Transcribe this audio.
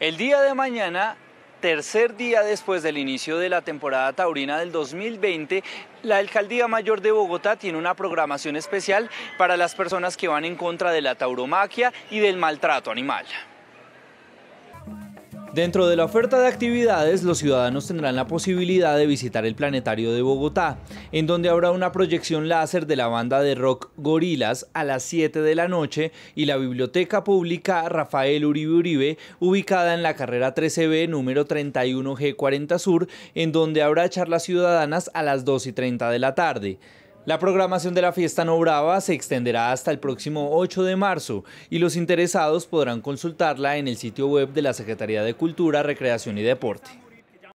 El día de mañana tercer día después del inicio de la temporada taurina del 2020, la Alcaldía Mayor de Bogotá tiene una programación especial para las personas que van en contra de la tauromaquia y del maltrato animal. Dentro de la oferta de actividades, los ciudadanos tendrán la posibilidad de visitar el Planetario de Bogotá, en donde habrá una proyección láser de la banda de rock Gorilas a las 7 de la noche y la Biblioteca Pública Rafael Uribe Uribe, ubicada en la carrera 13B número 31G40 Sur, en donde habrá charlas ciudadanas a las 2 y 30 de la tarde. La programación de la fiesta no brava se extenderá hasta el próximo 8 de marzo y los interesados podrán consultarla en el sitio web de la Secretaría de Cultura, Recreación y Deporte.